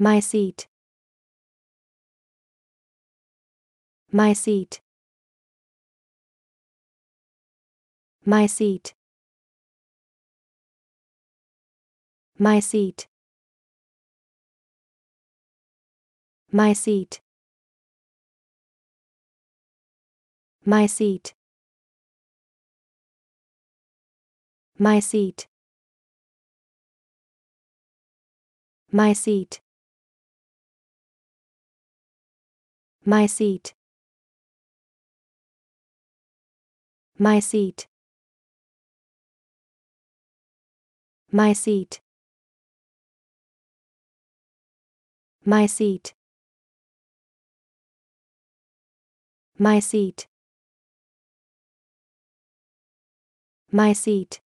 My seat. My seat. My seat. My seat. My seat. My seat. My seat. My seat. My seat. My seat. My seat. My seat. My seat. My seat.